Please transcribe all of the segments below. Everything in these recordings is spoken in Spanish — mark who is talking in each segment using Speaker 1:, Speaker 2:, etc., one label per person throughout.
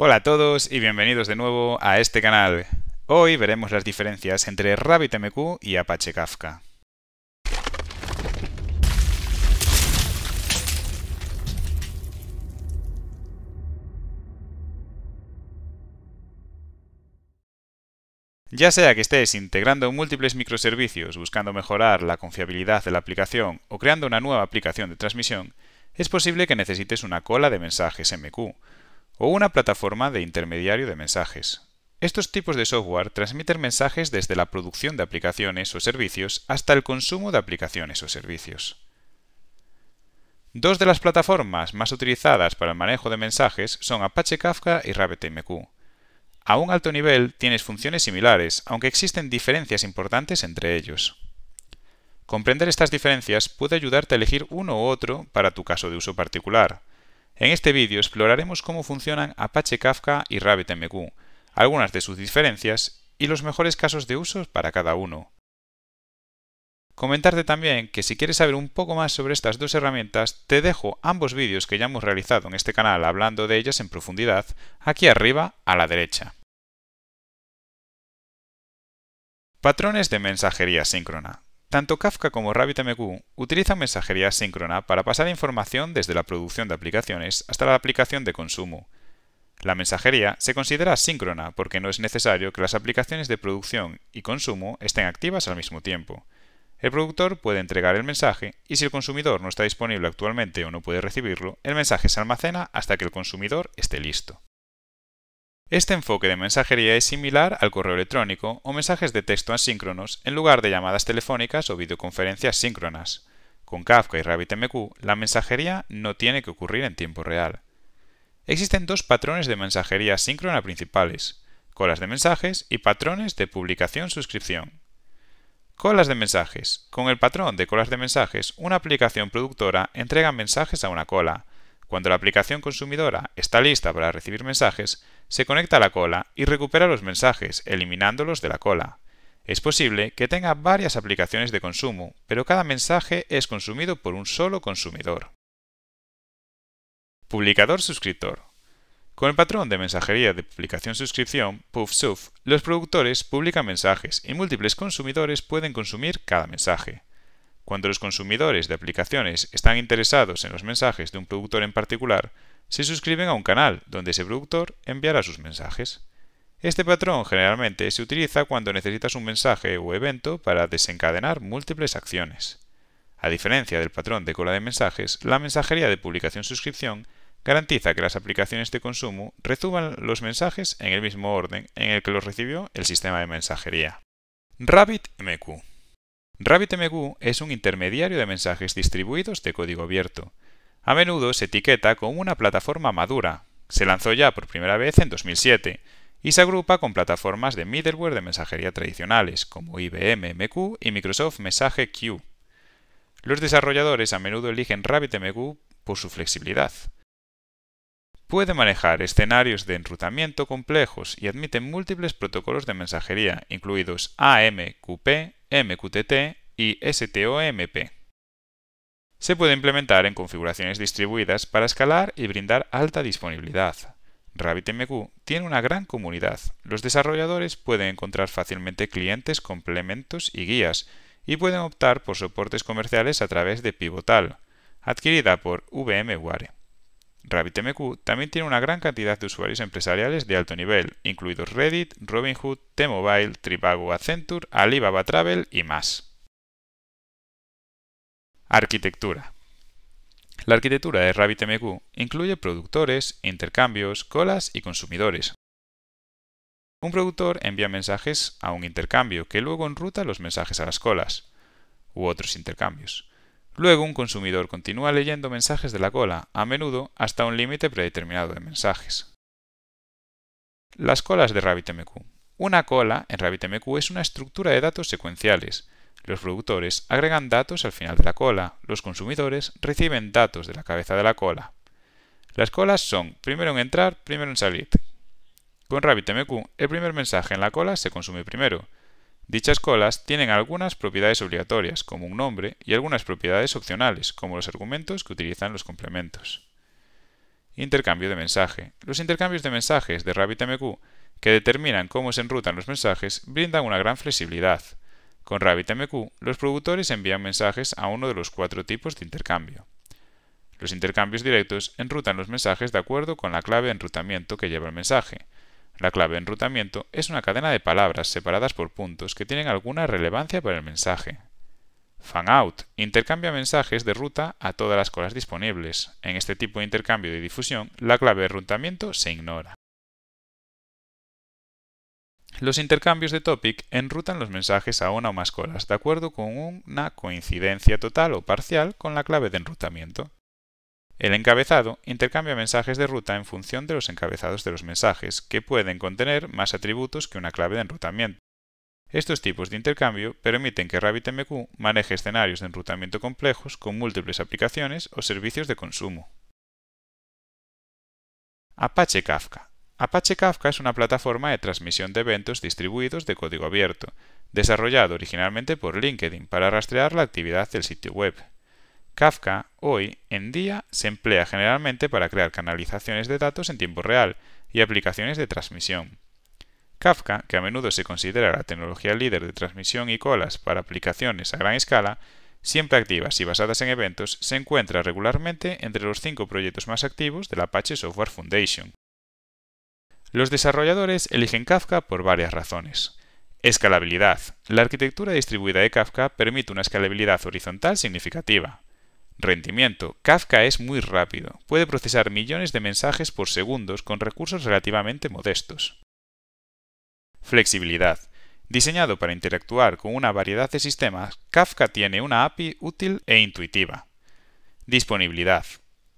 Speaker 1: Hola a todos y bienvenidos de nuevo a este canal. Hoy veremos las diferencias entre RabbitMQ y Apache Kafka. Ya sea que estés integrando múltiples microservicios buscando mejorar la confiabilidad de la aplicación o creando una nueva aplicación de transmisión, es posible que necesites una cola de mensajes MQ, o una plataforma de intermediario de mensajes. Estos tipos de software transmiten mensajes desde la producción de aplicaciones o servicios hasta el consumo de aplicaciones o servicios. Dos de las plataformas más utilizadas para el manejo de mensajes son Apache Kafka y RabbitMQ. A un alto nivel tienes funciones similares, aunque existen diferencias importantes entre ellos. Comprender estas diferencias puede ayudarte a elegir uno u otro para tu caso de uso particular, en este vídeo exploraremos cómo funcionan Apache Kafka y RabbitMQ, algunas de sus diferencias y los mejores casos de uso para cada uno. Comentarte también que si quieres saber un poco más sobre estas dos herramientas, te dejo ambos vídeos que ya hemos realizado en este canal hablando de ellas en profundidad, aquí arriba a la derecha. Patrones de mensajería síncrona. Tanto Kafka como RabbitMQ utilizan mensajería síncrona para pasar información desde la producción de aplicaciones hasta la aplicación de consumo. La mensajería se considera síncrona porque no es necesario que las aplicaciones de producción y consumo estén activas al mismo tiempo. El productor puede entregar el mensaje y si el consumidor no está disponible actualmente o no puede recibirlo, el mensaje se almacena hasta que el consumidor esté listo. Este enfoque de mensajería es similar al correo electrónico o mensajes de texto asíncronos en lugar de llamadas telefónicas o videoconferencias síncronas. Con Kafka y RabbitMQ, la mensajería no tiene que ocurrir en tiempo real. Existen dos patrones de mensajería síncrona principales, colas de mensajes y patrones de publicación-suscripción. Colas de mensajes. Con el patrón de colas de mensajes, una aplicación productora entrega mensajes a una cola. Cuando la aplicación consumidora está lista para recibir mensajes, se conecta a la cola y recupera los mensajes, eliminándolos de la cola. Es posible que tenga varias aplicaciones de consumo, pero cada mensaje es consumido por un solo consumidor. Publicador suscriptor. Con el patrón de mensajería de publicación-suscripción, PUF-SUF, los productores publican mensajes y múltiples consumidores pueden consumir cada mensaje. Cuando los consumidores de aplicaciones están interesados en los mensajes de un productor en particular, se suscriben a un canal donde ese productor enviará sus mensajes. Este patrón generalmente se utiliza cuando necesitas un mensaje o evento para desencadenar múltiples acciones. A diferencia del patrón de cola de mensajes, la mensajería de publicación-suscripción garantiza que las aplicaciones de consumo reciban los mensajes en el mismo orden en el que los recibió el sistema de mensajería. RabbitMQ RabbitMQ es un intermediario de mensajes distribuidos de código abierto, a menudo se etiqueta como una plataforma madura. Se lanzó ya por primera vez en 2007 y se agrupa con plataformas de middleware de mensajería tradicionales como IBM MQ y Microsoft Message Q. Los desarrolladores a menudo eligen RabbitMQ por su flexibilidad. Puede manejar escenarios de enrutamiento complejos y admite múltiples protocolos de mensajería, incluidos AMQP, MQTT y STOMP se puede implementar en configuraciones distribuidas para escalar y brindar alta disponibilidad. RabbitMQ tiene una gran comunidad. Los desarrolladores pueden encontrar fácilmente clientes, complementos y guías, y pueden optar por soportes comerciales a través de Pivotal, adquirida por VMware. RabbitMQ también tiene una gran cantidad de usuarios empresariales de alto nivel, incluidos Reddit, Robinhood, T-Mobile, Tribago Accenture, Alibaba Travel y más. Arquitectura. La arquitectura de RabbitMQ incluye productores, intercambios, colas y consumidores. Un productor envía mensajes a un intercambio que luego enruta los mensajes a las colas u otros intercambios. Luego un consumidor continúa leyendo mensajes de la cola, a menudo hasta un límite predeterminado de mensajes. Las colas de RabbitMQ. Una cola en RabbitMQ es una estructura de datos secuenciales los productores agregan datos al final de la cola, los consumidores reciben datos de la cabeza de la cola. Las colas son primero en entrar, primero en salir. Con RabbitMQ, el primer mensaje en la cola se consume primero. Dichas colas tienen algunas propiedades obligatorias, como un nombre, y algunas propiedades opcionales, como los argumentos que utilizan los complementos. Intercambio de mensaje. Los intercambios de mensajes de RabbitMQ, que determinan cómo se enrutan los mensajes, brindan una gran flexibilidad. Con RabbitMQ, los productores envían mensajes a uno de los cuatro tipos de intercambio. Los intercambios directos enrutan los mensajes de acuerdo con la clave de enrutamiento que lleva el mensaje. La clave de enrutamiento es una cadena de palabras separadas por puntos que tienen alguna relevancia para el mensaje. Fanout intercambia mensajes de ruta a todas las colas disponibles. En este tipo de intercambio de difusión, la clave de enrutamiento se ignora. Los intercambios de topic enrutan los mensajes a una o más colas, de acuerdo con una coincidencia total o parcial con la clave de enrutamiento. El encabezado intercambia mensajes de ruta en función de los encabezados de los mensajes, que pueden contener más atributos que una clave de enrutamiento. Estos tipos de intercambio permiten que RabbitMQ maneje escenarios de enrutamiento complejos con múltiples aplicaciones o servicios de consumo. Apache Kafka Apache Kafka es una plataforma de transmisión de eventos distribuidos de código abierto, desarrollado originalmente por LinkedIn para rastrear la actividad del sitio web. Kafka, hoy en día, se emplea generalmente para crear canalizaciones de datos en tiempo real y aplicaciones de transmisión. Kafka, que a menudo se considera la tecnología líder de transmisión y colas para aplicaciones a gran escala, siempre activas y basadas en eventos, se encuentra regularmente entre los cinco proyectos más activos de la Apache Software Foundation. Los desarrolladores eligen Kafka por varias razones. Escalabilidad. La arquitectura distribuida de Kafka permite una escalabilidad horizontal significativa. Rendimiento. Kafka es muy rápido. Puede procesar millones de mensajes por segundos con recursos relativamente modestos. Flexibilidad. Diseñado para interactuar con una variedad de sistemas, Kafka tiene una API útil e intuitiva. Disponibilidad.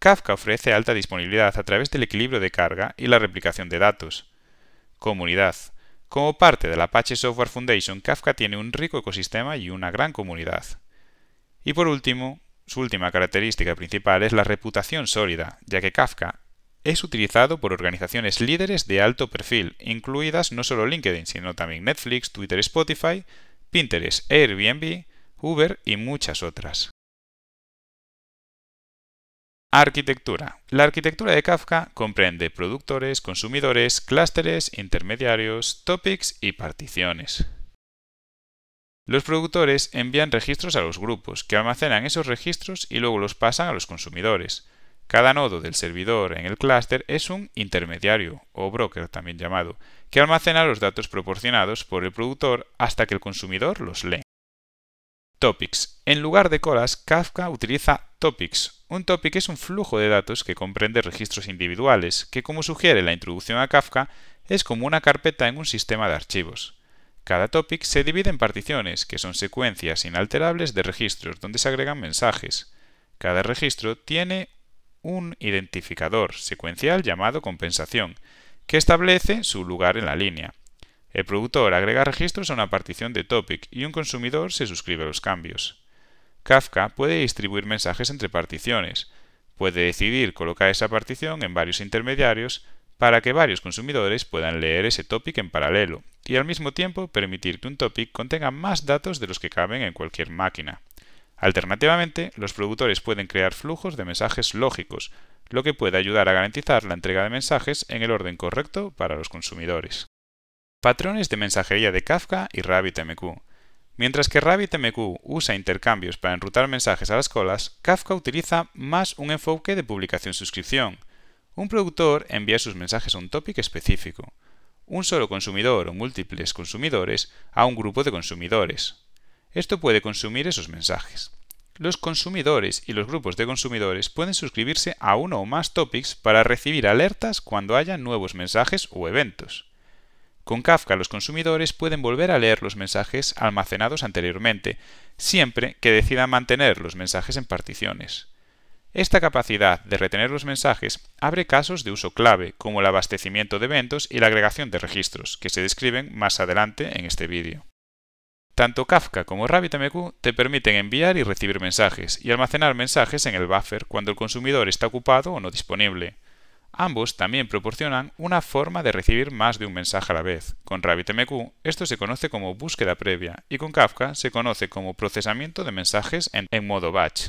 Speaker 1: Kafka ofrece alta disponibilidad a través del equilibrio de carga y la replicación de datos. Comunidad. Como parte de la Apache Software Foundation, Kafka tiene un rico ecosistema y una gran comunidad. Y por último, su última característica principal es la reputación sólida, ya que Kafka es utilizado por organizaciones líderes de alto perfil, incluidas no solo LinkedIn, sino también Netflix, Twitter, Spotify, Pinterest, Airbnb, Uber y muchas otras. Arquitectura. La arquitectura de Kafka comprende productores, consumidores, clústeres, intermediarios, topics y particiones. Los productores envían registros a los grupos, que almacenan esos registros y luego los pasan a los consumidores. Cada nodo del servidor en el clúster es un intermediario, o broker también llamado, que almacena los datos proporcionados por el productor hasta que el consumidor los lee. Topics. En lugar de colas, Kafka utiliza Topics. Un topic es un flujo de datos que comprende registros individuales, que como sugiere la introducción a Kafka, es como una carpeta en un sistema de archivos. Cada topic se divide en particiones, que son secuencias inalterables de registros donde se agregan mensajes. Cada registro tiene un identificador secuencial llamado compensación, que establece su lugar en la línea. El productor agrega registros a una partición de topic y un consumidor se suscribe a los cambios. Kafka puede distribuir mensajes entre particiones. Puede decidir colocar esa partición en varios intermediarios para que varios consumidores puedan leer ese topic en paralelo y al mismo tiempo permitir que un topic contenga más datos de los que caben en cualquier máquina. Alternativamente, los productores pueden crear flujos de mensajes lógicos, lo que puede ayudar a garantizar la entrega de mensajes en el orden correcto para los consumidores. Patrones de mensajería de Kafka y RabbitMQ. Mientras que RabbitMQ usa intercambios para enrutar mensajes a las colas, Kafka utiliza más un enfoque de publicación-suscripción. Un productor envía sus mensajes a un topic específico, un solo consumidor o múltiples consumidores a un grupo de consumidores. Esto puede consumir esos mensajes. Los consumidores y los grupos de consumidores pueden suscribirse a uno o más topics para recibir alertas cuando haya nuevos mensajes o eventos. Con Kafka los consumidores pueden volver a leer los mensajes almacenados anteriormente, siempre que decidan mantener los mensajes en particiones. Esta capacidad de retener los mensajes abre casos de uso clave, como el abastecimiento de eventos y la agregación de registros, que se describen más adelante en este vídeo. Tanto Kafka como RabbitMQ te permiten enviar y recibir mensajes y almacenar mensajes en el buffer cuando el consumidor está ocupado o no disponible. Ambos también proporcionan una forma de recibir más de un mensaje a la vez. Con RabbitMQ esto se conoce como búsqueda previa y con Kafka se conoce como procesamiento de mensajes en, modo batch.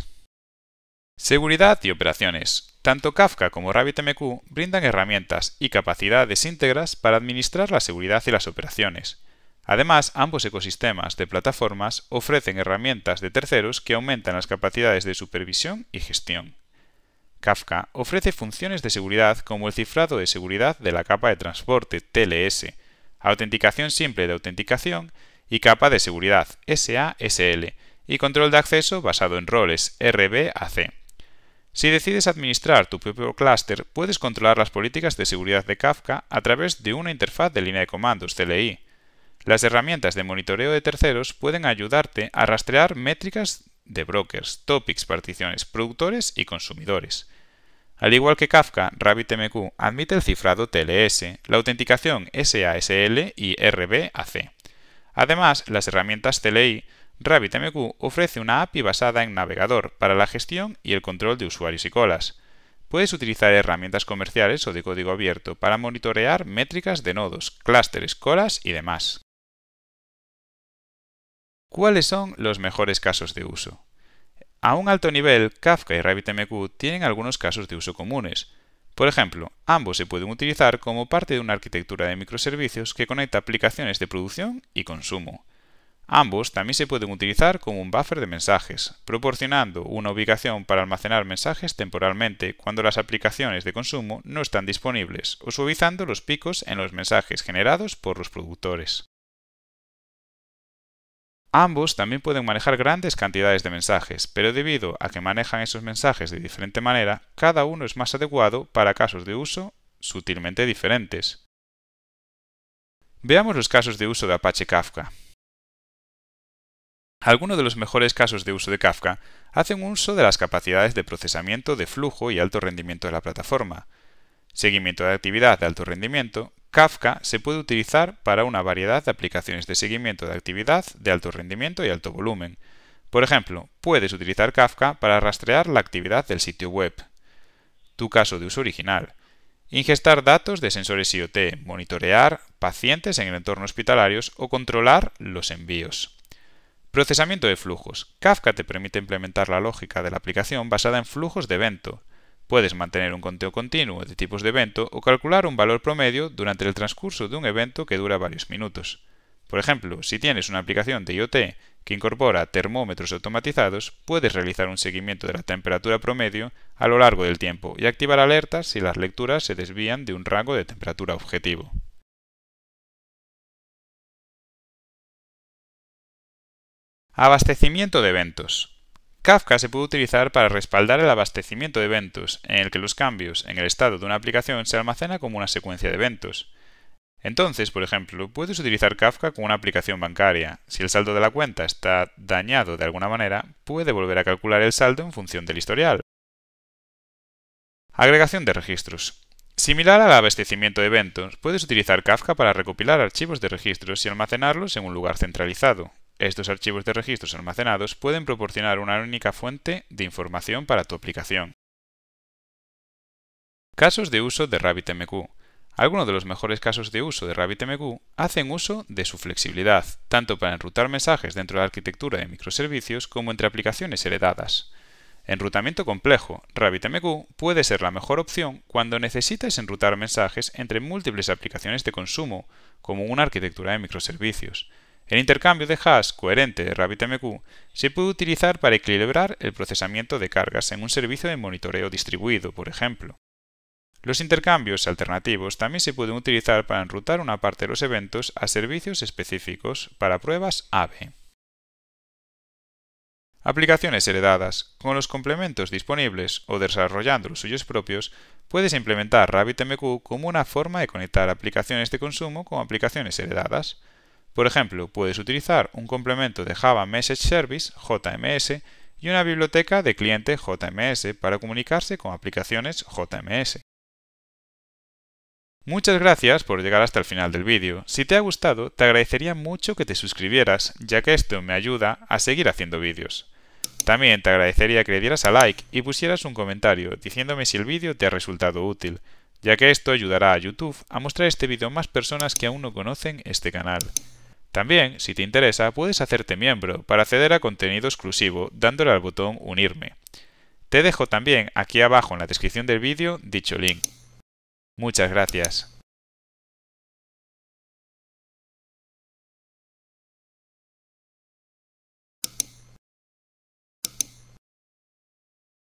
Speaker 1: Seguridad y operaciones. Tanto Kafka como RabbitMQ brindan herramientas y capacidades íntegras para administrar la seguridad y las operaciones. Además, ambos ecosistemas de plataformas ofrecen herramientas de terceros que aumentan las capacidades de supervisión y gestión. Kafka ofrece funciones de seguridad como el cifrado de seguridad de la capa de transporte TLS, autenticación simple de autenticación y capa de seguridad SASL y control de acceso basado en roles RBAC. Si decides administrar tu propio clúster, puedes controlar las políticas de seguridad de Kafka a través de una interfaz de línea de comandos CLI. Las herramientas de monitoreo de terceros pueden ayudarte a rastrear métricas de brokers, topics, particiones, productores y consumidores. Al igual que Kafka, RabbitMQ admite el cifrado TLS, la autenticación SASL y RBAC. Además, las herramientas CLI, RabbitMQ ofrece una API basada en navegador para la gestión y el control de usuarios y colas. Puedes utilizar herramientas comerciales o de código abierto para monitorear métricas de nodos, clústeres, colas y demás. ¿Cuáles son los mejores casos de uso? A un alto nivel, Kafka y RabbitMQ tienen algunos casos de uso comunes. Por ejemplo, ambos se pueden utilizar como parte de una arquitectura de microservicios que conecta aplicaciones de producción y consumo. Ambos también se pueden utilizar como un buffer de mensajes, proporcionando una ubicación para almacenar mensajes temporalmente cuando las aplicaciones de consumo no están disponibles o suavizando los picos en los mensajes generados por los productores. Ambos también pueden manejar grandes cantidades de mensajes, pero debido a que manejan esos mensajes de diferente manera, cada uno es más adecuado para casos de uso sutilmente diferentes. Veamos los casos de uso de Apache Kafka. Algunos de los mejores casos de uso de Kafka hacen uso de las capacidades de procesamiento de flujo y alto rendimiento de la plataforma, seguimiento de actividad de alto rendimiento, Kafka se puede utilizar para una variedad de aplicaciones de seguimiento de actividad de alto rendimiento y alto volumen. Por ejemplo, puedes utilizar Kafka para rastrear la actividad del sitio web, tu caso de uso original, ingestar datos de sensores IoT, monitorear pacientes en el entorno hospitalario o controlar los envíos. Procesamiento de flujos. Kafka te permite implementar la lógica de la aplicación basada en flujos de evento, Puedes mantener un conteo continuo de tipos de evento o calcular un valor promedio durante el transcurso de un evento que dura varios minutos. Por ejemplo, si tienes una aplicación de IoT que incorpora termómetros automatizados, puedes realizar un seguimiento de la temperatura promedio a lo largo del tiempo y activar alertas si las lecturas se desvían de un rango de temperatura objetivo. Abastecimiento de eventos. Kafka se puede utilizar para respaldar el abastecimiento de eventos, en el que los cambios en el estado de una aplicación se almacena como una secuencia de eventos. Entonces, por ejemplo, puedes utilizar Kafka con una aplicación bancaria. Si el saldo de la cuenta está dañado de alguna manera, puede volver a calcular el saldo en función del historial. Agregación de registros. Similar al abastecimiento de eventos, puedes utilizar Kafka para recopilar archivos de registros y almacenarlos en un lugar centralizado. Estos archivos de registros almacenados pueden proporcionar una única fuente de información para tu aplicación. Casos de uso de RabbitMQ. Algunos de los mejores casos de uso de RabbitMQ hacen uso de su flexibilidad, tanto para enrutar mensajes dentro de la arquitectura de microservicios como entre aplicaciones heredadas. Enrutamiento complejo. RabbitMQ puede ser la mejor opción cuando necesitas enrutar mensajes entre múltiples aplicaciones de consumo, como una arquitectura de microservicios. El intercambio de hash coherente de RabbitMQ se puede utilizar para equilibrar el procesamiento de cargas en un servicio de monitoreo distribuido, por ejemplo. Los intercambios alternativos también se pueden utilizar para enrutar una parte de los eventos a servicios específicos para pruebas AB. Aplicaciones heredadas. Con los complementos disponibles o desarrollando los suyos propios, puedes implementar RabbitMQ como una forma de conectar aplicaciones de consumo con aplicaciones heredadas. Por ejemplo, puedes utilizar un complemento de Java Message Service, JMS, y una biblioteca de cliente JMS para comunicarse con aplicaciones JMS. Muchas gracias por llegar hasta el final del vídeo. Si te ha gustado, te agradecería mucho que te suscribieras, ya que esto me ayuda a seguir haciendo vídeos. También te agradecería que le dieras a like y pusieras un comentario diciéndome si el vídeo te ha resultado útil, ya que esto ayudará a YouTube a mostrar este vídeo a más personas que aún no conocen este canal. También, si te interesa, puedes hacerte miembro para acceder a contenido exclusivo dándole al botón Unirme. Te dejo también aquí abajo en la descripción del vídeo dicho link. Muchas gracias.